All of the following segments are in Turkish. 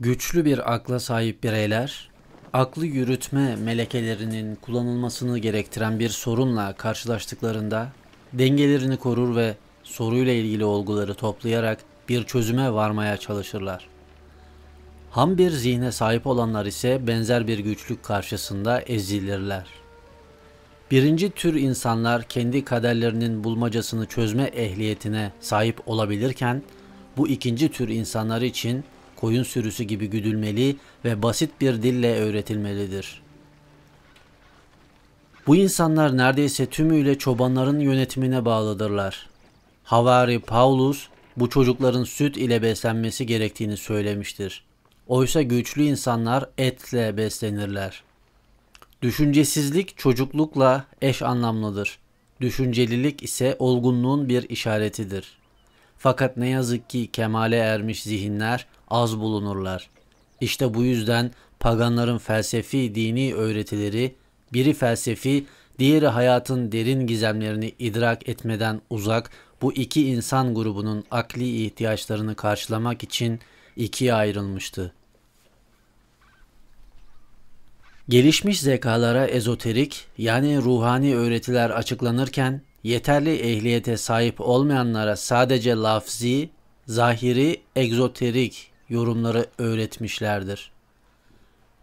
Güçlü bir akla sahip bireyler, aklı yürütme melekelerinin kullanılmasını gerektiren bir sorunla karşılaştıklarında dengelerini korur ve soruyla ilgili olguları toplayarak bir çözüme varmaya çalışırlar. Ham bir zihne sahip olanlar ise benzer bir güçlük karşısında ezilirler. Birinci tür insanlar kendi kaderlerinin bulmacasını çözme ehliyetine sahip olabilirken, bu ikinci tür insanlar için koyun sürüsü gibi güdülmeli ve basit bir dille öğretilmelidir. Bu insanlar neredeyse tümüyle çobanların yönetimine bağlıdırlar. Havari Paulus bu çocukların süt ile beslenmesi gerektiğini söylemiştir. Oysa güçlü insanlar etle beslenirler. Düşüncesizlik çocuklukla eş anlamlıdır. Düşüncelilik ise olgunluğun bir işaretidir. Fakat ne yazık ki kemale ermiş zihinler az bulunurlar. İşte bu yüzden paganların felsefi dini öğretileri biri felsefi, diğeri hayatın derin gizemlerini idrak etmeden uzak bu iki insan grubunun akli ihtiyaçlarını karşılamak için ikiye ayrılmıştı. Gelişmiş zekalara ezoterik yani ruhani öğretiler açıklanırken yeterli ehliyete sahip olmayanlara sadece lafzi, zahiri, egzoterik yorumları öğretmişlerdir.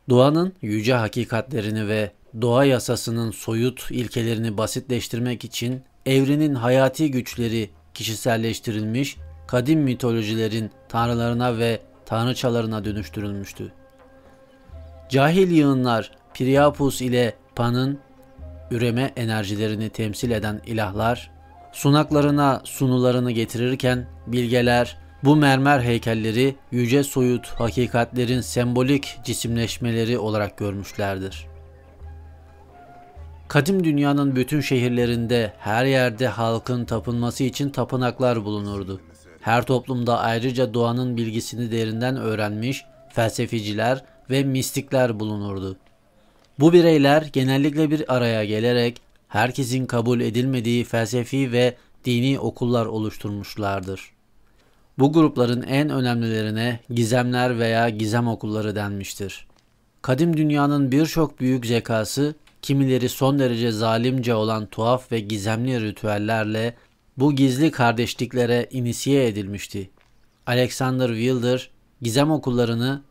Doğanın yüce hakikatlerini ve doğa yasasının soyut ilkelerini basitleştirmek için evrenin hayati güçleri kişiselleştirilmiş, kadim mitolojilerin tanrılarına ve tanrıçalarına dönüştürülmüştü. Cahil yığınlar Priapus ile Pan'ın üreme enerjilerini temsil eden ilahlar, sunaklarına sunularını getirirken bilgeler bu mermer heykelleri yüce soyut hakikatlerin sembolik cisimleşmeleri olarak görmüşlerdir. Kadim dünyanın bütün şehirlerinde her yerde halkın tapınması için tapınaklar bulunurdu. Her toplumda ayrıca doğanın bilgisini derinden öğrenmiş felsefeciler ve mistikler bulunurdu. Bu bireyler genellikle bir araya gelerek herkesin kabul edilmediği felsefi ve dini okullar oluşturmuşlardır. Bu grupların en önemlilerine gizemler veya gizem okulları denmiştir. Kadim dünyanın birçok büyük zekası, kimileri son derece zalimce olan tuhaf ve gizemli ritüellerle bu gizli kardeşliklere inisiye edilmişti. Alexander Wilder, gizem okullarını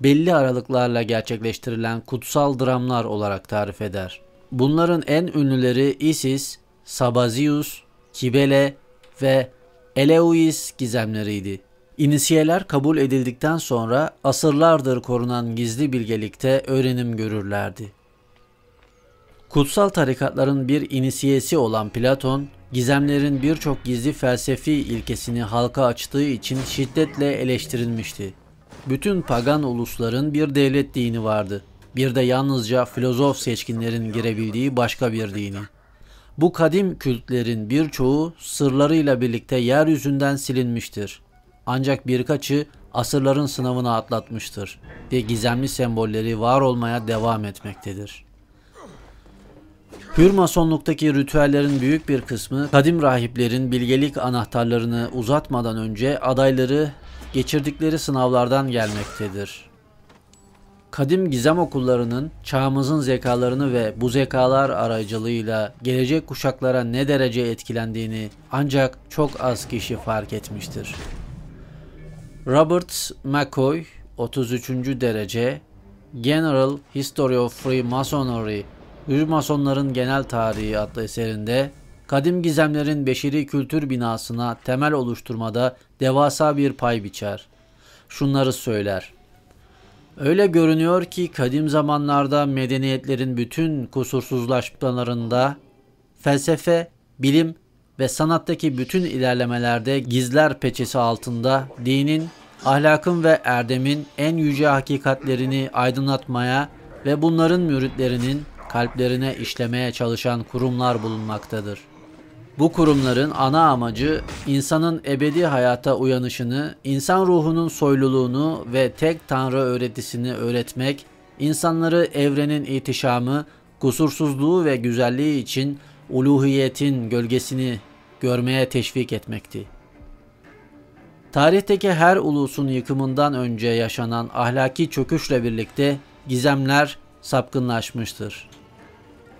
belli aralıklarla gerçekleştirilen kutsal dramlar olarak tarif eder. Bunların en ünlüleri Isis, Sabazius, Kibele ve Eleusis gizemleriydi. İnisiyeler kabul edildikten sonra asırlardır korunan gizli bilgelikte öğrenim görürlerdi. Kutsal tarikatların bir inisiyesi olan Platon, gizemlerin birçok gizli felsefi ilkesini halka açtığı için şiddetle eleştirilmişti. Bütün pagan ulusların bir devlet dini vardı. Bir de yalnızca filozof seçkinlerin girebildiği başka bir dini. Bu kadim kültlerin birçoğu sırlarıyla birlikte yeryüzünden silinmiştir. Ancak birkaçı asırların sınavını atlatmıştır ve gizemli sembolleri var olmaya devam etmektedir. Hür masonluktaki ritüellerin büyük bir kısmı kadim rahiplerin bilgelik anahtarlarını uzatmadan önce adayları geçirdikleri sınavlardan gelmektedir kadim gizem okullarının çağımızın zekalarını ve bu zekalar aracılığıyla gelecek kuşaklara ne derece etkilendiğini ancak çok az kişi fark etmiştir. Robert McCoy 33. derece General History of Freemasonry, Masonry Masonların Genel Tarihi adlı eserinde kadim gizemlerin beşeri kültür binasına temel oluşturmada devasa bir pay biçer. Şunları söyler. Öyle görünüyor ki kadim zamanlarda medeniyetlerin bütün kusursuzlaşmalarında felsefe, bilim ve sanattaki bütün ilerlemelerde gizler peçesi altında dinin, ahlakın ve erdemin en yüce hakikatlerini aydınlatmaya ve bunların müritlerinin kalplerine işlemeye çalışan kurumlar bulunmaktadır. Bu kurumların ana amacı insanın ebedi hayata uyanışını, insan ruhunun soyluluğunu ve tek tanrı öğretisini öğretmek, insanları evrenin itişamı, kusursuzluğu ve güzelliği için uluhiyetin gölgesini görmeye teşvik etmekti. Tarihteki her ulusun yıkımından önce yaşanan ahlaki çöküşle birlikte gizemler sapkınlaşmıştır.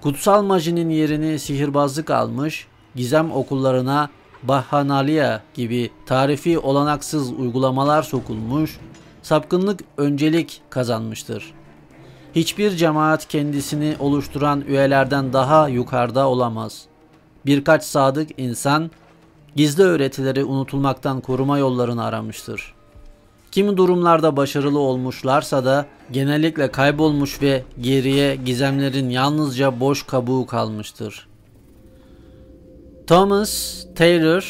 Kutsal majinin yerini sihirbazlık almış, gizem okullarına Bahhanaliye gibi tarifi olanaksız uygulamalar sokulmuş, sapkınlık öncelik kazanmıştır. Hiçbir cemaat kendisini oluşturan üyelerden daha yukarıda olamaz. Birkaç sadık insan gizli öğretileri unutulmaktan koruma yollarını aramıştır. Kimi durumlarda başarılı olmuşlarsa da genellikle kaybolmuş ve geriye gizemlerin yalnızca boş kabuğu kalmıştır.'' Thomas Taylor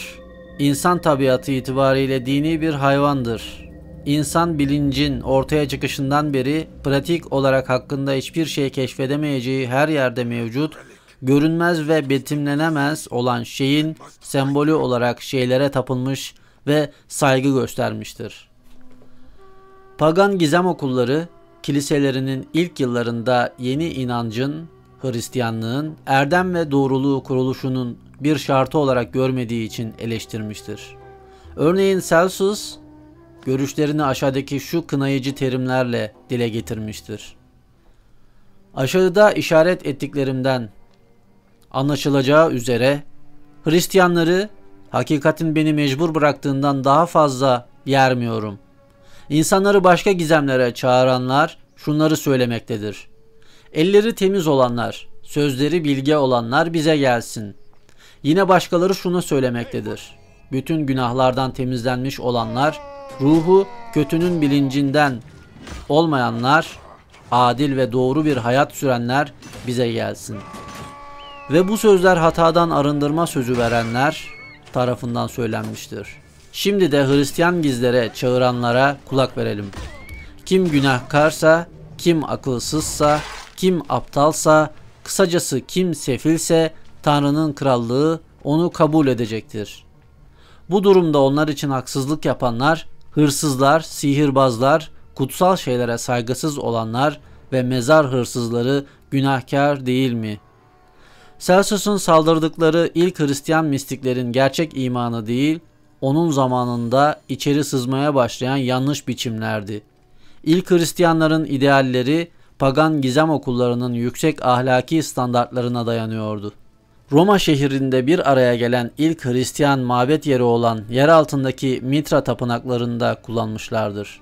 insan tabiatı itibariyle dini bir hayvandır. İnsan bilincin ortaya çıkışından beri pratik olarak hakkında hiçbir şey keşfedemeyeceği her yerde mevcut, görünmez ve betimlenemez olan şeyin sembolü olarak şeylere tapılmış ve saygı göstermiştir. Pagan gizem okulları, kiliselerinin ilk yıllarında yeni inancın Hristiyanlığın erdem ve doğruluğu kuruluşunun bir şartı olarak görmediği için eleştirmiştir. Örneğin Celsus, görüşlerini aşağıdaki şu kınayıcı terimlerle dile getirmiştir. Aşağıda işaret ettiklerimden anlaşılacağı üzere Hristiyanları hakikatin beni mecbur bıraktığından daha fazla yermiyorum. İnsanları başka gizemlere çağıranlar şunları söylemektedir. Elleri temiz olanlar, sözleri bilge olanlar bize gelsin. Yine başkaları şunu söylemektedir. Bütün günahlardan temizlenmiş olanlar, ruhu kötünün bilincinden olmayanlar, adil ve doğru bir hayat sürenler bize gelsin. Ve bu sözler hatadan arındırma sözü verenler tarafından söylenmiştir. Şimdi de Hristiyan gizlere çağıranlara kulak verelim. Kim günahkarsa, kim akılsızsa kim aptalsa, kısacası kim sefilse Tanrı'nın krallığı onu kabul edecektir. Bu durumda onlar için haksızlık yapanlar, hırsızlar, sihirbazlar, kutsal şeylere saygısız olanlar ve mezar hırsızları günahkar değil mi? Celsus'un saldırdıkları ilk Hristiyan mistiklerin gerçek imanı değil, onun zamanında içeri sızmaya başlayan yanlış biçimlerdi. İlk Hristiyanların idealleri pagan gizem okullarının yüksek ahlaki standartlarına dayanıyordu. Roma şehrinde bir araya gelen ilk Hristiyan mabet yeri olan yer altındaki Mitra tapınaklarında kullanmışlardır.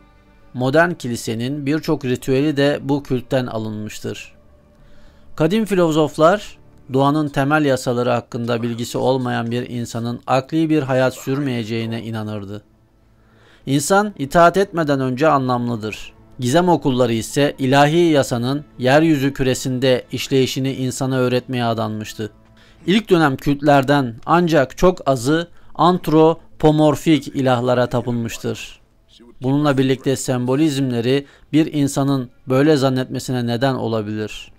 Modern kilisenin birçok ritüeli de bu kültten alınmıştır. Kadim filozoflar doğanın temel yasaları hakkında bilgisi olmayan bir insanın akli bir hayat sürmeyeceğine inanırdı. İnsan itaat etmeden önce anlamlıdır. Gizem okulları ise ilahi yasanın yeryüzü küresinde işleyişini insana öğretmeye adanmıştı. İlk dönem kültlerden ancak çok azı antropomorfik ilahlara tapılmıştır. Bununla birlikte sembolizmleri bir insanın böyle zannetmesine neden olabilir.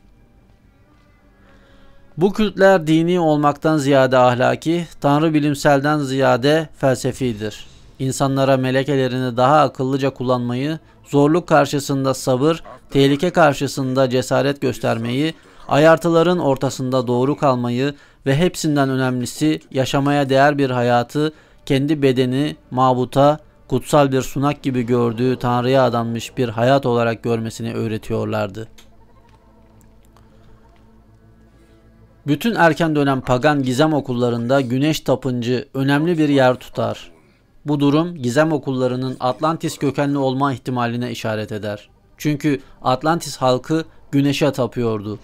Bu kültler dini olmaktan ziyade ahlaki, tanrı bilimselden ziyade felsefidir insanlara melekelerini daha akıllıca kullanmayı, zorluk karşısında sabır, tehlike karşısında cesaret göstermeyi, ayartıların ortasında doğru kalmayı ve hepsinden önemlisi yaşamaya değer bir hayatı, kendi bedeni mabuta, kutsal bir sunak gibi gördüğü Tanrı'ya adanmış bir hayat olarak görmesini öğretiyorlardı. Bütün erken dönem pagan gizem okullarında güneş tapıncı önemli bir yer tutar. Bu durum gizem okullarının Atlantis kökenli olma ihtimaline işaret eder. Çünkü Atlantis halkı güneşe tapıyordu.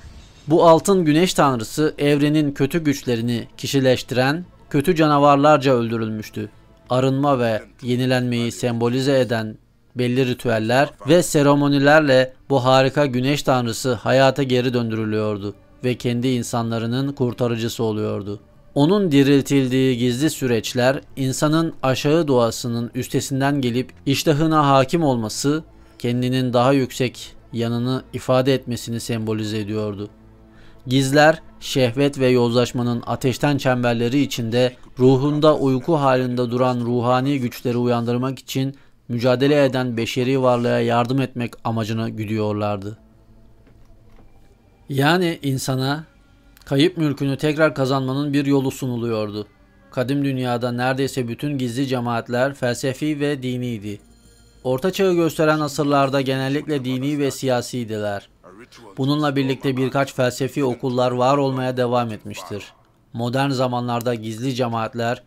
Bu altın güneş tanrısı evrenin kötü güçlerini kişileştiren kötü canavarlarca öldürülmüştü. Arınma ve yenilenmeyi sembolize eden belli ritüeller ve seremonilerle bu harika güneş tanrısı hayata geri döndürülüyordu ve kendi insanlarının kurtarıcısı oluyordu. Onun diriltildiği gizli süreçler insanın aşağı doğasının üstesinden gelip iştahına hakim olması, kendinin daha yüksek yanını ifade etmesini sembolize ediyordu. Gizler, şehvet ve yozlaşmanın ateşten çemberleri içinde ruhunda uyku halinde duran ruhani güçleri uyandırmak için mücadele eden beşeri varlığa yardım etmek amacına güdüyorlardı. Yani insana Kayıp mülkünü tekrar kazanmanın bir yolu sunuluyordu. Kadim dünyada neredeyse bütün gizli cemaatler felsefi ve diniydi. Orta çağı gösteren asırlarda genellikle dini ve siyasiydiler. Bununla birlikte birkaç felsefi okullar var olmaya devam etmiştir. Modern zamanlarda gizli cemaatler,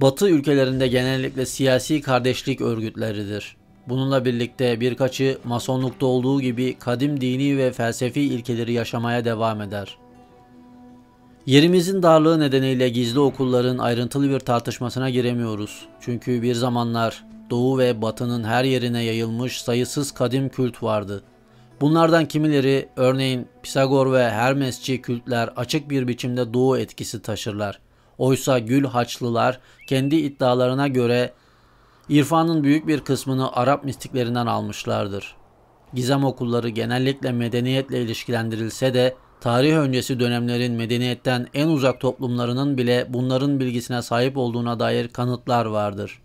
Batı ülkelerinde genellikle siyasi kardeşlik örgütleridir. Bununla birlikte birkaçı masonlukta olduğu gibi kadim dini ve felsefi ilkeleri yaşamaya devam eder. Yerimizin darlığı nedeniyle gizli okulların ayrıntılı bir tartışmasına giremiyoruz. Çünkü bir zamanlar doğu ve batının her yerine yayılmış sayısız kadim kült vardı. Bunlardan kimileri örneğin Pisagor ve Hermesçi kültler açık bir biçimde doğu etkisi taşırlar. Oysa Gül Haçlılar kendi iddialarına göre irfanın büyük bir kısmını Arap mistiklerinden almışlardır. Gizem okulları genellikle medeniyetle ilişkilendirilse de Tarih öncesi dönemlerin medeniyetten en uzak toplumlarının bile bunların bilgisine sahip olduğuna dair kanıtlar vardır.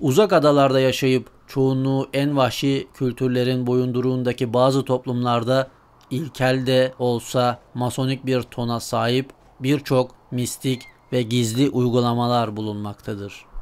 Uzak adalarda yaşayıp çoğunluğu en vahşi kültürlerin boyunduruğundaki bazı toplumlarda ilkel de olsa masonik bir tona sahip birçok mistik ve gizli uygulamalar bulunmaktadır.